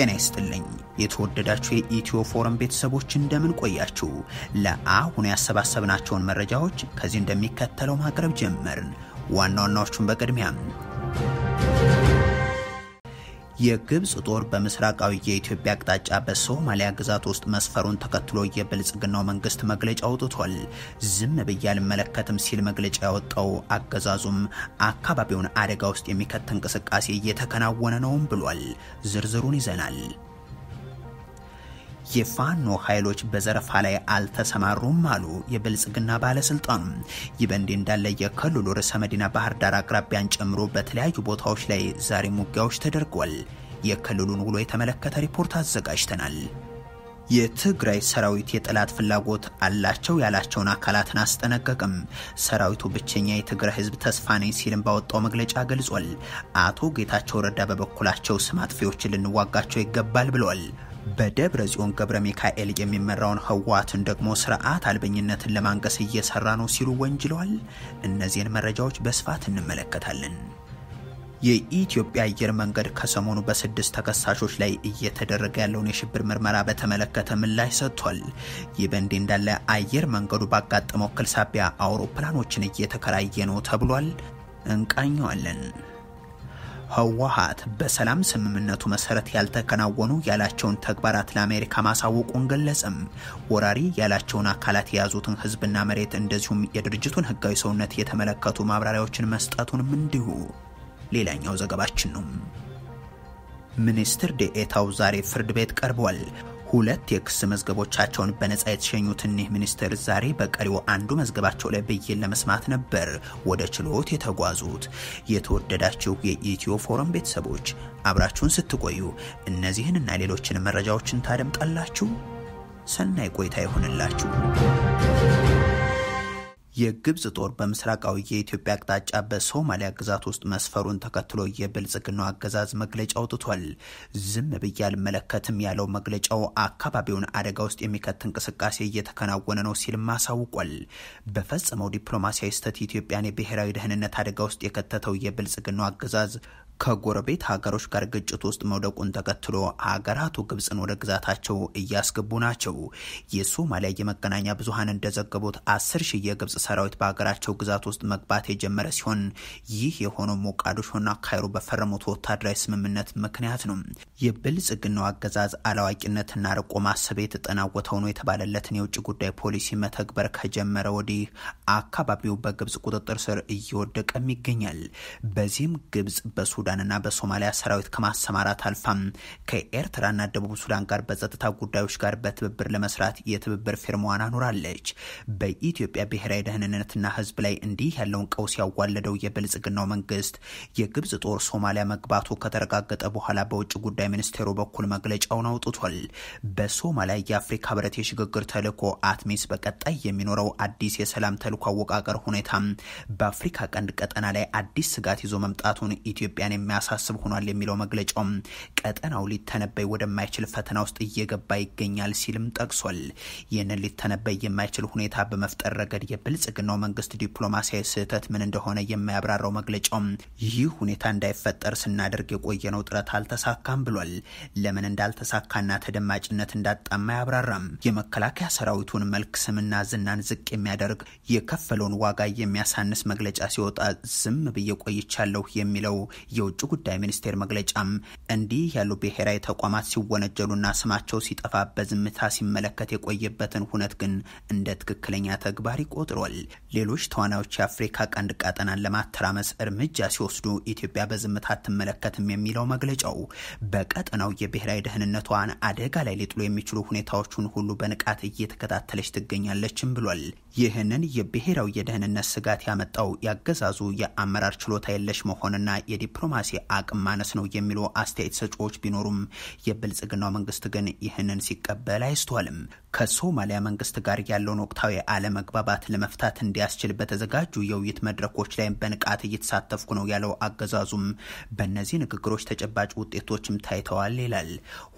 ጤና ይስጥልኝ የተወደዳችሁ የኢትዮ ፎረም ቤተሰቦች እንደምን ቆያችሁ። ለአሁኑ ያሰባሰብናቸውን መረጃዎች ከዚህ እንደሚከተለው ማቅረብ ጀመርን። ዋና ዋናዎቹን በቅድሚያም የግብጽ ጦር በምስራቃዊ የኢትዮጵያ አቅጣጫ በሶማሊያ ግዛት ውስጥ መስፈሩን ተከትሎ የብልጽግናው መንግስት መግለጫ አውጥቷል። ዝም ብዬ አልመለከትም ሲል መግለጫ ያወጣው አገዛዙም አካባቢውን አደጋ ውስጥ የሚከት እንቅስቃሴ እየተከናወነ ነውም ብሏል። ዝርዝሩን ይዘናል። የፋኖ ኃይሎች በዘረፋ ላይ አልተሰማሩም አሉ የብልጽግና ባለስልጣኑ። ይህ በእንዲህ እንዳለ የክልሉ ርዕሰ መዲና ባህር ዳር አቅራቢያን ጨምሮ በተለያዩ ቦታዎች ላይ ዛሬ ውጊያዎች ተደርጓል። የክልሉን ውሎ የተመለከተ ሪፖርት አዘጋጅተናል። የትግራይ ሰራዊት የጠላት ፍላጎት አላቸው ያላቸውን አካላትን አስጠነቀቅም። ሰራዊቱ ብቸኛ የትግራይ ህዝብ ተስፋ ነኝ ሲልም ባወጣው መግለጫ ገልጿል። አቶ ጌታቸው ረዳ በበኩላቸው ስም አጥፊዎችን ልንዋጋቸው ይገባል ብለዋል። በደብረ ጽዮን ገብረ ሚካኤል የሚመራውን ህወሓትን ደግሞ ስርዓት አልበኝነትን ለማንቀስ እየሰራ ነው ሲሉ ወንጅለዋል። እነዚህን መረጃዎች በስፋት እንመለከታለን። የኢትዮጵያ አየር መንገድ ከሰሞኑ በስድስት ተከሳሾች ላይ እየተደረገ ያለውን የሽብር ምርመራ በተመለከተ ምላሽ ሰጥቷል። ይህ በእንዲህ እንዳለ አየር መንገዱ ባጋጠመው እክል ሳቢያ አውሮፕላኖችን እየተከራየ ነው ተብሏል። እንቃኘዋለን። ህወሓት በሰላም ስምምነቱ መሰረት ያልተከናወኑ ያላቸውን ተግባራት ለአሜሪካ ማሳወቁን ገለጸም። ወራሪ ያላቸውን አካላት የያዙትን ህዝብና መሬት እንደዚሁም የድርጅቱን ህጋዊ ሰውነት የተመለከቱ ማብራሪያዎችን መስጠቱንም እንዲሁ ሌላኛው ዘገባችን ነው። ሚኒስትር ዴኤታው ዛሬ ፍርድ ቤት ቀርቧል። ሁለት የክስ መዝገቦቻቸውን በነጻ የተሸኙት እኒህ ሚኒስትር ዛሬ በቀሪው አንዱ መዝገባቸው ላይ ብይን ለመስማት ነበር ወደ ችሎት የተጓዙት። የተወደዳችሁ የኢትዮ ፎረም ቤተሰቦች አብራችሁን ስትቆዩ እነዚህንና ሌሎችን መረጃዎችን ታደምጣላችሁ። ሰናይ ቆይታ ይሆንላችሁ። የግብጽ ጦር በምስራቃዊ የኢትዮጵያ አቅጣጫ በሶማሊያ ግዛት ውስጥ መስፈሩን ተከትሎ የብልጽግናው አገዛዝ መግለጫ አውጥቷል። ዝም ብዬ አልመለከትም ያለው መግለጫው አካባቢውን አደጋ ውስጥ የሚከት እንቅስቃሴ እየተከናወነ ነው ሲልም አሳውቋል። በፈጸመው ዲፕሎማሲያዊ ስህተት ኢትዮጵያን የብሔራዊ ደህንነት አደጋ ውስጥ የከተተው የብልጽግናው አገዛዝ ከጎረቤት ሀገሮች ጋር ግጭት ውስጥ መውደቁን ተከትሎ ሀገራቱ ግብፅን ወደ ግዛታቸው እያስገቡ ናቸው። የሶማሊያ የመገናኛ ብዙሀን እንደዘገቡት አስር ሺህ የግብፅ ሰራዊት በሀገራቸው ግዛት ውስጥ መግባት የጀመረ ሲሆን ይህ የሆነው ሞቃዲሾና ካይሮ በፈረሙት ወታደራዊ ስምምነት ምክንያት ነው። የብልጽግናው አገዛዝ አላዋቂነትና ርቆ ማሰብ የተጠናወተው ነው የተባለለትን የውጭ ጉዳይ ፖሊሲ መተግበር ከጀመረ ወዲህ አካባቢው በግብፅ ቁጥጥር ስር እየወደቀም ይገኛል። በዚህም ግብፅ በሱዳን በሱዳንና በሶማሊያ ሰራዊት ከማሰማራት አልፋም ከኤርትራና ደቡብ ሱዳን ጋር በጸጥታ ጉዳዮች ጋር በትብብር ለመስራት የትብብር ፊርማዋን አኑራለች። በኢትዮጵያ ብሔራዊ ደህንነትና ህዝብ ላይ እንዲህ ያለውን ቀውስ ያዋለደው የብልጽግናው መንግስት የግብጽ ጦር ሶማሊያ መግባቱ ከተረጋገጠ በኋላ በውጭ ጉዳይ ሚኒስቴሩ በኩል መግለጫውን አውጥቷል። በሶማሊያ የአፍሪካ ህብረት የሽግግር ተልኮ አትሚስ በቀጣይ የሚኖረው አዲስ የሰላም ተልኮ አወቃቀር ሁኔታ በአፍሪካ ቀንድ ቀጠና ላይ አዲስ ስጋት ይዞ መምጣቱን ኢትዮጵያን የሚያሳስብ ሆኗል የሚለው መግለጫውም ቀጠናው ሊተነበይ ወደማይችል ፈተና ውስጥ እየገባ ይገኛል ሲልም ጠቅሷል። ይህንን ሊተነበይ የማይችል ሁኔታ በመፍጠር ረገድ የብልጽግናው መንግስት ዲፕሎማሲያዊ ስህተት ምን እንደሆነ የማያብራራው መግለጫውም ይህ ሁኔታ እንዳይፈጠር ስናደርግ የቆየነው ጥረት አልተሳካም ብሏል። ለምን እንዳልተሳካና ተደማጭነት እንዳጣማ አያብራራም። የመከላከያ ሰራዊቱን መልክ፣ ስምና ዝናን ዝቅ የሚያደርግ የከፈለውን ዋጋ የሚያሳንስ መግለጫ ሲወጣ ዝም ብዬ ቆይቻለሁ የሚለው የውጭ ጉዳይ ሚኒስቴር መግለጫም እንዲህ ያሉ ብሔራዊ ተቋማት ሲወነጀሉና ስማቸው ሲጠፋ በዝምታ ሲመለከት የቆየበትን ሁነት ግን እንደ ትክክለኛ ተግባር ይቆጥሯል። ሌሎች ተዋናዮች የአፍሪካ ቀንድ ቀጠናን ለማተራመስ እርምጃ ሲወስዱ ኢትዮጵያ በዝምታ አትመለከትም የሚለው መግለጫው በቀጠናው የብሔራዊ ደህንነቷን አደጋ ላይ ሊጥሉ የሚችሉ ሁኔታዎቹን ሁሉ በንቃት እየተከታተለች ትገኛለችም ብሏል። ይህንን የብሔራዊ የደህንነት ስጋት ያመጣው ያገዛዙ የአመራር ችሎታ የለሽ መሆንና የዲፕሎማ የዲፕሎማሲ አቅም ማነስ ነው የሚሉ አስተያየት ሰጪዎች ቢኖሩም የብልጽግናው መንግስት ግን ይህንን ሲቀበል አይስተዋልም። ከሶማሊያ መንግስት ጋር ያለውን ወቅታዊ አለመግባባት ለመፍታት እንዲያስችል በተዘጋጁ የውይይት መድረኮች ላይ በንቃት እየተሳተፍኩ ነው ያለው አገዛዙም በእነዚህ ንግግሮች ተጨባጭ ውጤቶችም ታይተዋል ይላል።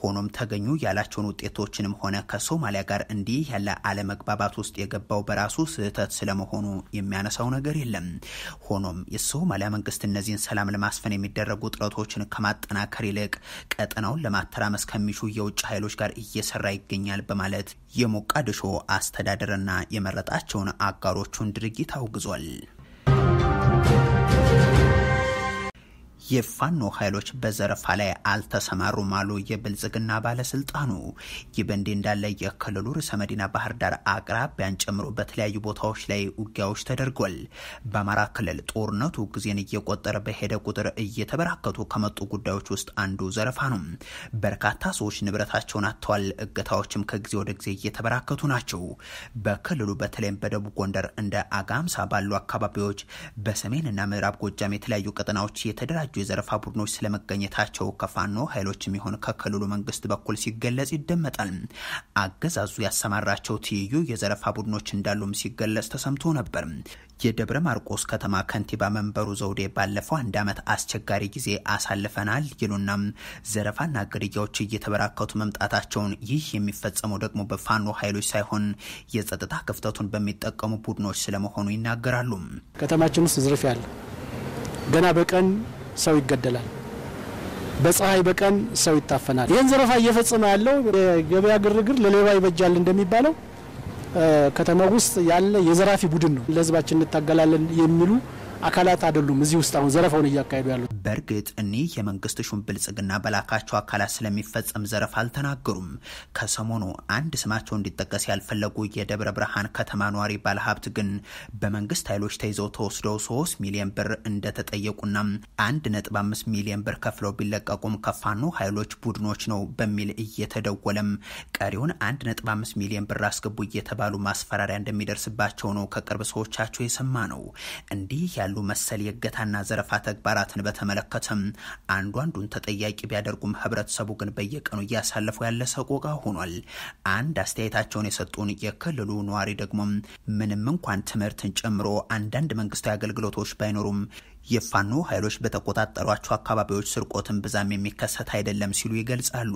ሆኖም ተገኙ ያላቸውን ውጤቶችንም ሆነ ከሶማሊያ ጋር እንዲህ ያለ አለመግባባት ውስጥ የገባው በራሱ ስህተት ስለመሆኑ የሚያነሳው ነገር የለም። ሆኖም የሶማሊያ መንግስት እነዚህን ሰላም ለማስፈን የሚደረጉ ጥረቶችን ከማጠናከር ይልቅ ቀጠናውን ለማተራመስ ከሚሹ የውጭ ኃይሎች ጋር እየሰራ ይገኛል በማለት የሞቃዲሾ አስተዳደርና የመረጣቸውን አጋሮቹን ድርጊት አውግዟል። የፋኖ ኃይሎች በዘረፋ ላይ አልተሰማሩም አሉ የብልጽግና ባለስልጣኑ። ይህ በእንዲህ እንዳለ የክልሉ ርዕሰ መዲና ባህር ዳር አቅራቢያን ጨምሮ በተለያዩ ቦታዎች ላይ ውጊያዎች ተደርጓል። በአማራ ክልል ጦርነቱ ጊዜን እየቆጠረ በሄደ ቁጥር እየተበራከቱ ከመጡ ጉዳዮች ውስጥ አንዱ ዘረፋ ነው። በርካታ ሰዎች ንብረታቸውን አጥተዋል። እገታዎችም ከጊዜ ወደ ጊዜ እየተበራከቱ ናቸው። በክልሉ በተለይም በደቡብ ጎንደር እንደ አጋምሳ ባሉ አካባቢዎች፣ በሰሜንና ምዕራብ ጎጃም የተለያዩ ቀጠናዎች የተደራጁ የዘረፋ ቡድኖች ስለመገኘታቸው ከፋኖ ኃይሎች የሚሆን ከክልሉ መንግስት በኩል ሲገለጽ ይደመጣል። አገዛዙ ያሰማራቸው ትይዩ የዘረፋ ቡድኖች እንዳሉም ሲገለጽ ተሰምቶ ነበር። የደብረ ማርቆስ ከተማ ከንቲባ መንበሩ ዘውዴ ባለፈው አንድ ዓመት አስቸጋሪ ጊዜ አሳልፈናል ይሉና ዘረፋና ግድያዎች እየተበራከቱ መምጣታቸውን ይህ የሚፈጸመው ደግሞ በፋኖ ኃይሎች ሳይሆን የጸጥታ ክፍተቱን በሚጠቀሙ ቡድኖች ስለመሆኑ ይናገራሉ። ከተማችን ውስጥ ዝርፊያ አለ። ገና በቀን ሰው ይገደላል። በፀሐይ በቀን ሰው ይታፈናል። ይህን ዘረፋ እየፈጸመ ያለው የገበያ ግርግር ለሌባ ይበጃል እንደሚባለው ከተማው ውስጥ ያለ የዘራፊ ቡድን ነው። ለህዝባችን እንታገላለን የሚሉ አካላት አይደሉም እዚህ ውስጥ አሁን ዘረፋውን እያካሄዱ ያሉት። በእርግጥ እኒህ የመንግስት ሹም ብልጽግና በላካቸው አካላት ስለሚፈጸም ዘረፋ አልተናገሩም። ከሰሞኑ አንድ ስማቸው እንዲጠቀስ ያልፈለጉ የደብረ ብርሃን ከተማ ነዋሪ ባለሀብት ግን በመንግስት ኃይሎች ተይዘው ተወስደው ሶስት ሚሊዮን ብር እንደተጠየቁና አንድ ነጥብ አምስት ሚሊዮን ብር ከፍለው ቢለቀቁም ከፋኖ ኃይሎች ቡድኖች ነው በሚል እየተደወለም ቀሪውን አንድ ነጥብ አምስት ሚሊዮን ብር አስገቡ እየተባሉ ማስፈራሪያ እንደሚደርስባቸው ነው ከቅርብ ሰዎቻቸው የሰማ ነው። እንዲህ ያለ ያሉ መሰል የእገታና ዘረፋ ተግባራትን በተመለከተም አንዱ አንዱን ተጠያቂ ቢያደርጉም ህብረተሰቡ ግን በየቀኑ እያሳለፉ ያለ ሰቆቃ ሆኗል። አንድ አስተያየታቸውን የሰጡን የክልሉ ነዋሪ ደግሞ ምንም እንኳን ትምህርትን ጨምሮ አንዳንድ መንግስታዊ አገልግሎቶች ባይኖሩም የፋኖ ኃይሎች በተቆጣጠሯቸው አካባቢዎች ስርቆትን ብዛም የሚከሰት አይደለም ሲሉ ይገልጻሉ።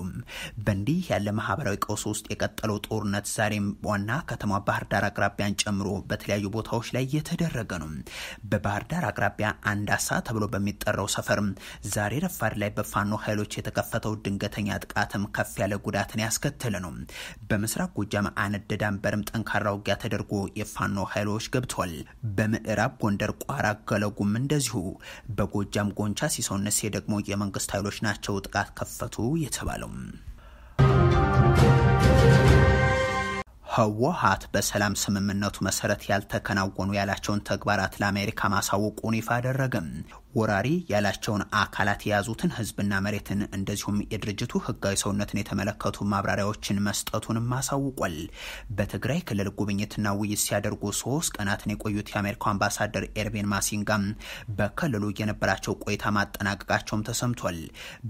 በእንዲህ ያለ ማህበራዊ ቀውስ ውስጥ የቀጠለው ጦርነት ዛሬም ዋና ከተማ ባህር ዳር አቅራቢያን ጨምሮ በተለያዩ ቦታዎች ላይ እየተደረገ ነው። በባህር ዳር አቅራቢያ አሳ ተብሎ በሚጠራው ሰፈር ዛሬ ረፋድ ላይ በፋኖ ኃይሎች የተከፈተው ድንገተኛ ጥቃትም ከፍ ያለ ጉዳትን ያስከተለ ነው። በምስራቅ ጎጃም አነደዳንበርም ጠንካራ ውጊያ ተደርጎ የፋኖ ኃይሎች ገብቷል። በምዕራብ ጎንደር ቋራ ገለጉም እንደዚሁ በጎጃም ጎንቻ ሲሰውነሴ ደግሞ የመንግስት ኃይሎች ናቸው ጥቃት ከፈቱ የተባለው። ህወሀት በሰላም ስምምነቱ መሰረት ያልተከናወኑ ያላቸውን ተግባራት ለአሜሪካ ማሳወቁን ይፋ አደረገም። ወራሪ ያላቸውን አካላት የያዙትን ህዝብና መሬትን እንደዚሁም የድርጅቱ ህጋዊ ሰውነትን የተመለከቱ ማብራሪያዎችን መስጠቱንም አሳውቋል። በትግራይ ክልል ጉብኝትና ውይይት ሲያደርጉ ሶስት ቀናትን የቆዩት የአሜሪካው አምባሳደር ኤርቤን ማሲንጋም በክልሉ የነበራቸው ቆይታ ማጠናቀቃቸውም ተሰምቷል።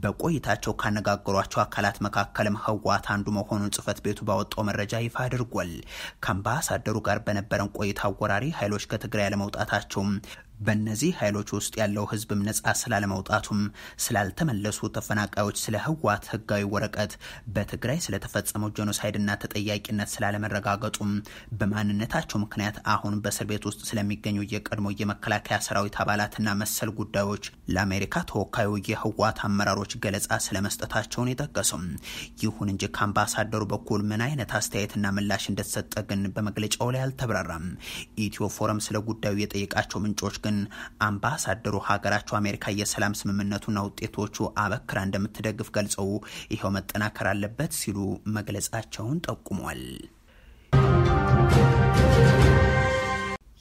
በቆይታቸው ካነጋገሯቸው አካላት መካከልም ህወሓት አንዱ መሆኑን ጽህፈት ቤቱ ባወጣው መረጃ ይፋ አድርጓል። አድርጓል። ከአምባሳደሩ ጋር በነበረን ቆይታ አወራሪ ኃይሎች ከትግራይ አለመውጣታቸውም በእነዚህ ኃይሎች ውስጥ ያለው ህዝብም ነጻ ስላለመውጣቱም ስላልተመለሱ ተፈናቃዮች፣ ስለ ህወሓት ህጋዊ ወረቀት፣ በትግራይ ስለተፈጸመው ጄኖሳይድና ተጠያቂነት ስላለመረጋገጡም በማንነታቸው ምክንያት አሁን በእስር ቤት ውስጥ ስለሚገኙ የቀድሞ የመከላከያ ሰራዊት አባላትና መሰል ጉዳዮች ለአሜሪካ ተወካዩ የህወሓት አመራሮች ገለጻ ስለመስጠታቸውን የጠቀሱም። ይሁን እንጂ ከአምባሳደሩ በኩል ምን አይነት አስተያየትና ምላሽ እንደተሰጠ ግን በመግለጫው ላይ አልተብራራም። ኢትዮ ፎረም ስለ ጉዳዩ የጠየቃቸው ምንጮች ግን አምባሳደሩ ሀገራቸው አሜሪካ የሰላም ስምምነቱና ውጤቶቹ አበክራ እንደምትደግፍ ገልጸው ይኸው መጠናከር አለበት ሲሉ መግለጻቸውን ጠቁሟል።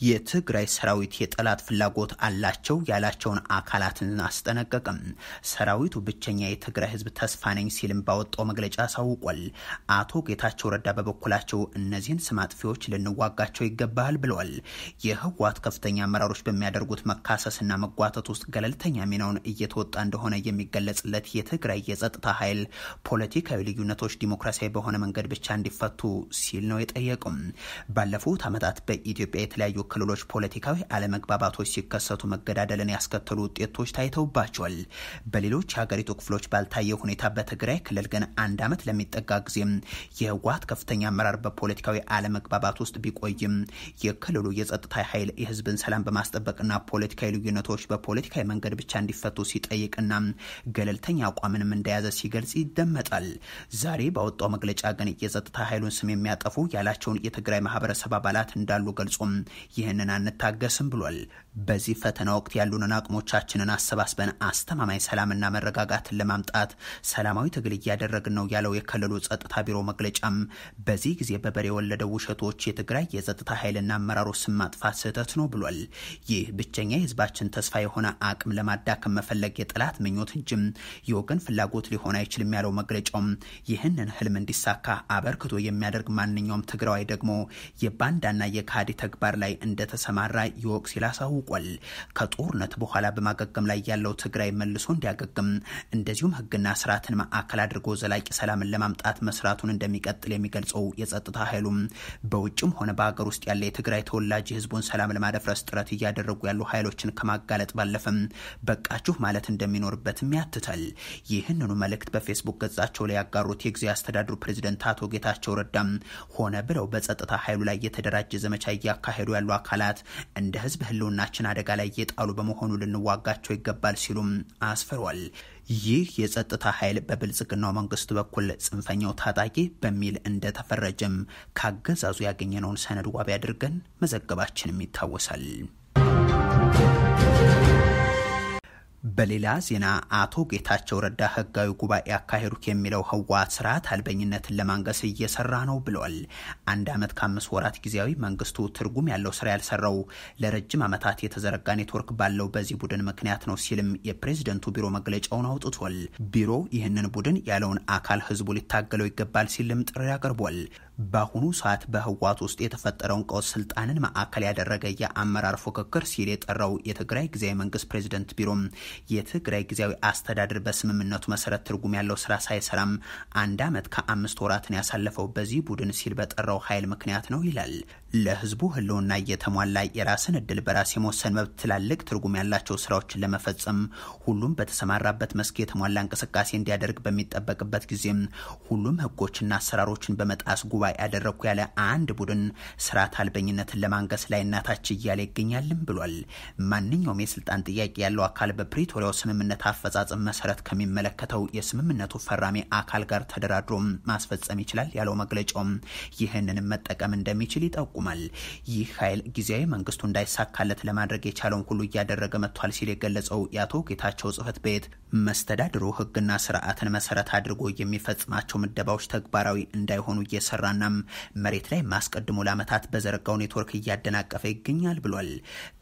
የትግራይ ሰራዊት የጠላት ፍላጎት አላቸው ያላቸውን አካላትን አስጠነቀቅም። ሰራዊቱ ብቸኛ የትግራይ ህዝብ ተስፋ ነኝ ሲልም ባወጣው መግለጫ አሳውቋል። አቶ ጌታቸው ረዳ በበኩላቸው እነዚህን ስም አጥፊዎች ልንዋጋቸው ይገባል ብለዋል። የህወሓት ከፍተኛ አመራሮች በሚያደርጉት መካሰስና መጓተት ውስጥ ገለልተኛ ሚናውን እየተወጣ እንደሆነ የሚገለጽለት የትግራይ የጸጥታ ኃይል ፖለቲካዊ ልዩነቶች ዲሞክራሲያዊ በሆነ መንገድ ብቻ እንዲፈቱ ሲል ነው የጠየቁም። ባለፉት ዓመታት በኢትዮጵያ የተለያዩ ክልሎች ፖለቲካዊ አለመግባባቶች ሲከሰቱ መገዳደልን ያስከተሉ ውጤቶች ታይተውባቸዋል። በሌሎች የሀገሪቱ ክፍሎች ባልታየ ሁኔታ በትግራይ ክልል ግን አንድ ዓመት ለሚጠጋ ጊዜም የህወሓት ከፍተኛ አመራር በፖለቲካዊ አለመግባባት ውስጥ ቢቆይም የክልሉ የጸጥታ ኃይል የህዝብን ሰላም በማስጠበቅና ፖለቲካዊ ልዩነቶች በፖለቲካዊ መንገድ ብቻ እንዲፈቱ ሲጠይቅና ገለልተኛ አቋምንም እንደያዘ ሲገልጽ ይደመጣል። ዛሬ ባወጣው መግለጫ ግን የጸጥታ ኃይሉን ስም የሚያጠፉ ያላቸውን የትግራይ ማህበረሰብ አባላት እንዳሉ ገልጾም ይህንን አንታገስም ብሏል። በዚህ ፈተና ወቅት ያሉንን አቅሞቻችንን አሰባስበን አስተማማኝ ሰላምና መረጋጋትን ለማምጣት ሰላማዊ ትግል እያደረግን ነው ያለው የክልሉ ጸጥታ ቢሮ መግለጫም በዚህ ጊዜ በበሬ የወለደው ውሸቶች የትግራይ የጸጥታ ኃይልና አመራሮች ስም ማጥፋት ስህተት ነው ብሏል። ይህ ብቸኛ የህዝባችን ተስፋ የሆነ አቅም ለማዳከም መፈለግ የጠላት ምኞት እንጂም የወገን ፍላጎት ሊሆን አይችልም ያለው መግለጫውም ይህንን ህልም እንዲሳካ አበርክቶ የሚያደርግ ማንኛውም ትግራዋይ ደግሞ የባንዳና የካሃዲ ተግባር ላይ እንደተሰማራ ይወቅ ሲል አሳውቋል። ከጦርነት በኋላ በማገገም ላይ ያለው ትግራይ መልሶ እንዲያገግም እንደዚሁም ህግና ስርዓትን ማዕከል አድርጎ ዘላቂ ሰላምን ለማምጣት መስራቱን እንደሚቀጥል የሚገልጸው የጸጥታ ኃይሉም በውጭም ሆነ በሀገር ውስጥ ያለ የትግራይ ተወላጅ የህዝቡን ሰላም ለማደፍረስ ጥረት እያደረጉ ያሉ ኃይሎችን ከማጋለጥ ባለፈም በቃችሁ ማለት እንደሚኖርበትም ያትታል። ይህንኑ መልእክት በፌስቡክ ገጻቸው ላይ ያጋሩት የጊዜ አስተዳድሩ ፕሬዚደንት አቶ ጌታቸው ረዳም ሆነ ብለው በጸጥታ ኃይሉ ላይ የተደራጀ ዘመቻ እያካሄዱ ያሉ አካላት እንደ ህዝብ ህልውናችን አደጋ ላይ እየጣሉ በመሆኑ ልንዋጋቸው ይገባል ሲሉም አስፍሯል። ይህ የጸጥታ ኃይል በብልጽግናው መንግስት በኩል ጽንፈኛው ታጣቂ በሚል እንደተፈረጀም ካገዛዙ ያገኘነውን ሰነድ ዋቢ አድርገን መዘገባችንም ይታወሳል። በሌላ ዜና አቶ ጌታቸው ረዳ ህጋዊ ጉባኤ ያካሄዱት የሚለው ህወሓት ስርዓት አልበኝነትን ለማንገስ እየሰራ ነው ብለዋል። አንድ ዓመት ከአምስት ወራት ጊዜያዊ መንግስቱ ትርጉም ያለው ስራ ያልሰራው ለረጅም ዓመታት የተዘረጋ ኔትወርክ ባለው በዚህ ቡድን ምክንያት ነው ሲልም የፕሬዝደንቱ ቢሮ መግለጫውን አውጥቷል። ቢሮ ይህንን ቡድን ያለውን አካል ህዝቡ ሊታገለው ይገባል ሲልም ጥሪ አቅርቧል። በአሁኑ ሰዓት በህወሓት ውስጥ የተፈጠረውን ቀውስ ስልጣንን ማዕከል ያደረገ የአመራር ፉክክር ሲል የጠራው የትግራይ ጊዜያዊ መንግስት ፕሬዚደንት ቢሮም የትግራይ ጊዜያዊ አስተዳደር በስምምነቱ መሰረት ትርጉም ያለው ስራ ሳይሰራም አንድ ዓመት ከአምስት ወራትን ያሳለፈው በዚህ ቡድን ሲል በጠራው ኃይል ምክንያት ነው ይላል። ለህዝቡ ህልውና እየተሟላ የራስን እድል በራስ የመወሰን መብት ትላልቅ ትርጉም ያላቸው ስራዎችን ለመፈጸም ሁሉም በተሰማራበት መስክ የተሟላ እንቅስቃሴ እንዲያደርግ በሚጠበቅበት ጊዜም ሁሉም ህጎችና አሰራሮችን በመጣስ ጉባኤ ያደረግኩ ያለ አንድ ቡድን ስርዓት አልበኝነትን ለማንገስ ላይ እናታች እያለ ይገኛልም ብሏል። ማንኛውም የስልጣን ጥያቄ ያለው አካል በፕሪቶሪያው ስምምነት አፈጻጸም መሰረት ከሚመለከተው የስምምነቱ ፈራሚ አካል ጋር ተደራድሮ ማስፈጸም ይችላል ያለው መግለጫውም ይህንንም መጠቀም እንደሚችል ይጠቁም ይጠቁማል። ይህ ኃይል ጊዜያዊ መንግስቱ እንዳይሳካለት ለማድረግ የቻለውን ሁሉ እያደረገ መጥቷል ሲል የገለጸው የአቶ ጌታቸው ጽህፈት ቤት መስተዳድሩ ህግና ስርዓትን መሰረት አድርጎ የሚፈጽማቸው ምደባዎች ተግባራዊ እንዳይሆኑ እየሰራናም መሬት ላይ ማስቀድሞ ለዓመታት በዘረጋው ኔትወርክ እያደናቀፈ ይገኛል ብሏል።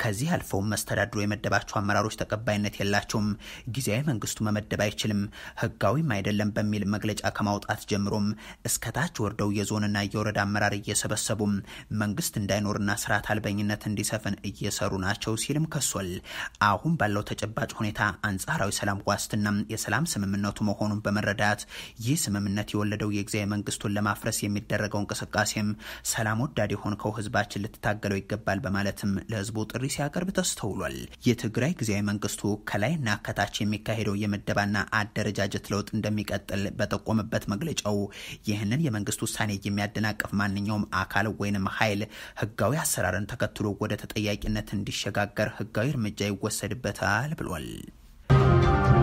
ከዚህ አልፈው መስተዳድሩ የመደባቸው አመራሮች ተቀባይነት የላቸውም፣ ጊዜያዊ መንግስቱ መመደብ አይችልም፣ ህጋዊም አይደለም በሚል መግለጫ ከማውጣት ጀምሮም እስከታች ወርደው የዞንና የወረዳ አመራር እየሰበሰቡም መንግስት እንዳይኖርና ስርዓት አልበኝነት እንዲሰፍን እየሰሩ ናቸው ሲልም ከሷል። አሁን ባለው ተጨባጭ ሁኔታ አንጻራዊ ሰላም ዋስ ዋስትና የሰላም ስምምነቱ መሆኑን በመረዳት ይህ ስምምነት የወለደው የጊዜያዊ መንግስቱን ለማፍረስ የሚደረገው እንቅስቃሴም ሰላም ወዳድ የሆንከው ህዝባችን ልትታገለው ይገባል በማለትም ለህዝቡ ጥሪ ሲያቀርብ ተስተውሏል። የትግራይ ጊዜያዊ መንግስቱ ከላይና ከታች የሚካሄደው የምደባና አደረጃጀት ለውጥ እንደሚቀጥል በጠቆመበት መግለጫው ይህንን የመንግስት ውሳኔ የሚያደናቅፍ ማንኛውም አካል ወይንም ኃይል ህጋዊ አሰራርን ተከትሎ ወደ ተጠያቂነት እንዲሸጋገር ህጋዊ እርምጃ ይወሰድበታል ብሏል።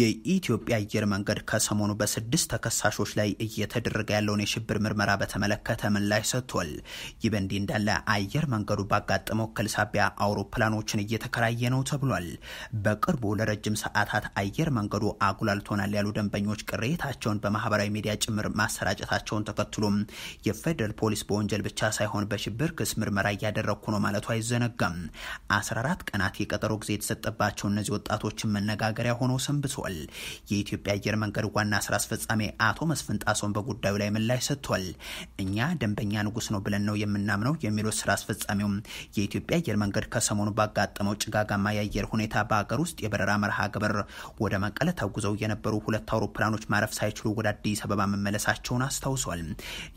የኢትዮጵያ አየር መንገድ ከሰሞኑ በስድስት ተከሳሾች ላይ እየተደረገ ያለውን የሽብር ምርመራ በተመለከተ ምላሽ ሰጥቷል። ይህ በእንዲህ እንዳለ አየር መንገዱ ባጋጠመው እክል ሳቢያ አውሮፕላኖችን እየተከራየ ነው ተብሏል። በቅርቡ ለረጅም ሰዓታት አየር መንገዱ አጉላልቶናል ያሉ ደንበኞች ቅሬታቸውን በማህበራዊ ሚዲያ ጭምር ማሰራጨታቸውን ተከትሎም የፌዴራል ፖሊስ በወንጀል ብቻ ሳይሆን በሽብር ክስ ምርመራ እያደረግኩ ነው ማለቱ አይዘነጋም። 14 ቀናት የቀጠሮ ጊዜ የተሰጠባቸው እነዚህ ወጣቶችን መነጋገሪያ ሆነው ሰንብቶ ተሰምቷል። የኢትዮጵያ አየር መንገድ ዋና ስራ አስፈጻሚ አቶ መስፍን በጉዳዩ ላይ ምላሽ ሰጥቷል። እኛ ደንበኛ ንጉስ ነው ብለን ነው የምናምነው የሚሉት ስራ አስፈጻሚውም የኢትዮጵያ አየር መንገድ ከሰሞኑ ባጋጠመው ጭጋጋማ የአየር ሁኔታ በአገር ውስጥ የበረራ መርሃ ግብር ወደ መቀለ ተጉዘው የነበሩ ሁለት አውሮፕላኖች ማረፍ ሳይችሉ ወደ አዲስ አበባ መመለሳቸውን አስታውሷል።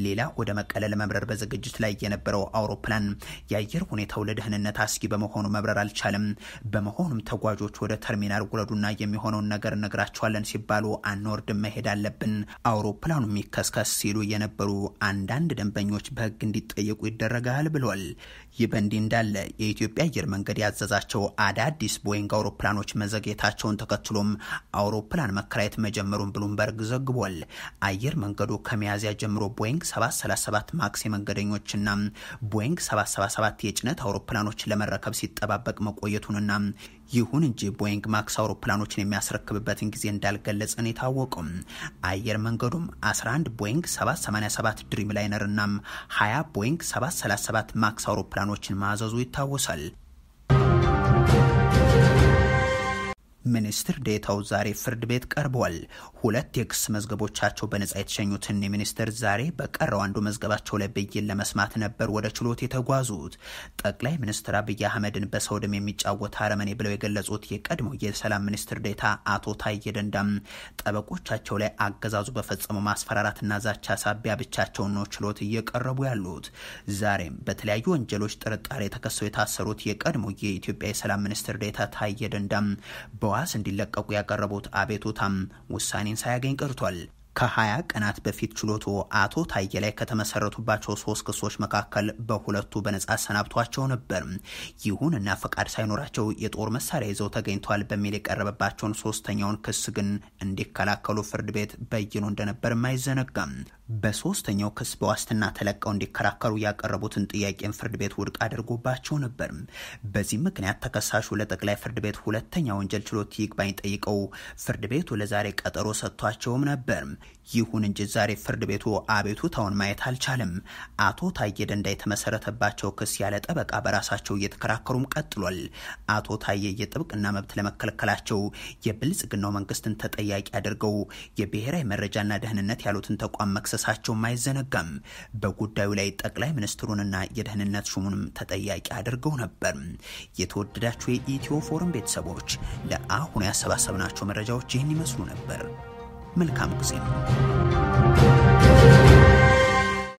ሌላ ወደ መቀለ ለመብረር በዝግጅት ላይ የነበረው አውሮፕላን የአየር ሁኔታው ለደህንነት አስጊ በመሆኑ መብረር አልቻለም። በመሆኑም ተጓዦች ወደ ተርሚናል ውረዱና የሚሆነውን ነገር ነገር እነግራችኋለን ሲባሉ አንወርድም፣ መሄድ አለብን፣ አውሮፕላኑ የሚከስከስ ሲሉ የነበሩ አንዳንድ ደንበኞች በህግ እንዲጠየቁ ይደረጋል ብሏል። ይህ በእንዲህ እንዳለ የኢትዮጵያ አየር መንገድ ያዘዛቸው አዳዲስ ቦይንግ አውሮፕላኖች መዘግየታቸውን ተከትሎም አውሮፕላን መከራየት መጀመሩን ብሉምበርግ ዘግቧል። አየር መንገዱ ከሚያዝያ ጀምሮ ቦይንግ 737 ማክስ የመንገደኞችና ቦይንግ 777 የጭነት አውሮፕላኖች ለመረከብ ሲጠባበቅ መቆየቱንና ይሁን እንጂ ቦይንግ ማክስ አውሮፕላኖችን የሚያስረክብበትን ጊዜ እንዳልገለጽን የታወቁም አየር መንገዱም 11 ቦይንግ 787 ድሪም ላይነር እናም 20 ቦይንግ 737 ማክስ አውሮፕላኖችን ማዘዙ ይታወሳል። ሚኒስትር ዴታው ዛሬ ፍርድ ቤት ቀርበዋል። ሁለት የክስ መዝገቦቻቸው በነጻ የተሸኙትን ሚኒስትር ዛሬ በቀረው አንዱ መዝገባቸው ላይ ብይን ለመስማት ነበር ወደ ችሎት የተጓዙት። ጠቅላይ ሚኒስትር አብይ አህመድን በሰው ደም የሚጫወት አረመኔ ብለው የገለጹት የቀድሞው የሰላም ሚኒስትር ዴታ አቶ ታዬ ደንዳም ጠበቆቻቸው ላይ አገዛዙ በፈጸመው ማስፈራራትና ዛቻ ሳቢያ ብቻቸውን ነው ችሎት እየቀረቡ ያሉት። ዛሬም በተለያዩ ወንጀሎች ጥርጣሬ ተከሰው የታሰሩት የቀድሞው የኢትዮጵያ የሰላም ሚኒስትር ዴታ ታዬ ደንዳም በዋስ እንዲለቀቁ ያቀረቡት አቤቱታም ውሳኔን ሳያገኝ ቀርቷል። ከ20 ቀናት በፊት ችሎቱ አቶ ታዬ ላይ ከተመሰረቱባቸው ሶስት ክሶች መካከል በሁለቱ በነጻ አሰናብቷቸው ነበር። እና ፈቃድ ሳይኖራቸው የጦር መሳሪያ ይዘው ተገኝቷል በሚል የቀረበባቸውን ሶስተኛውን ክስ ግን እንዲከላከሉ ፍርድ ቤት በይኖ እንደነበርም አይዘነጋም። በሶስተኛው ክስ በዋስትና ተለቀው እንዲከራከሩ ያቀረቡትን ጥያቄን ፍርድ ቤት ውድቅ አድርጎባቸው ነበር። በዚህ ምክንያት ተከሳሹ ለጠቅላይ ፍርድ ቤት ሁለተኛ ወንጀል ችሎት ይግባኝ ጠይቀው ፍርድ ቤቱ ለዛሬ ቀጠሮ ሰጥቷቸውም ነበር። ይሁን እንጂ ዛሬ ፍርድ ቤቱ አቤቱታውን ማየት አልቻለም። አቶ ታዬ ደንዳ የተመሰረተባቸው ክስ ያለ ጠበቃ በራሳቸው እየተከራከሩም ቀጥሏል። አቶ ታዬ የጥብቅና መብት ለመከልከላቸው የብልጽግናው መንግስትን ተጠያቂ አድርገው የብሔራዊ መረጃና ደህንነት ያሉትን ተቋም መክሰስ መጥቀሳቸውም አይዘነጋም። በጉዳዩ ላይ ጠቅላይ ሚኒስትሩንና የደህንነት ሹሙንም ተጠያቂ አድርገው ነበር። የተወደዳችሁ የኢትዮ ፎረም ቤተሰቦች ለአሁኑ ያሰባሰብናቸው መረጃዎች ይህን ይመስሉ ነበር። መልካም ጊዜ ነው።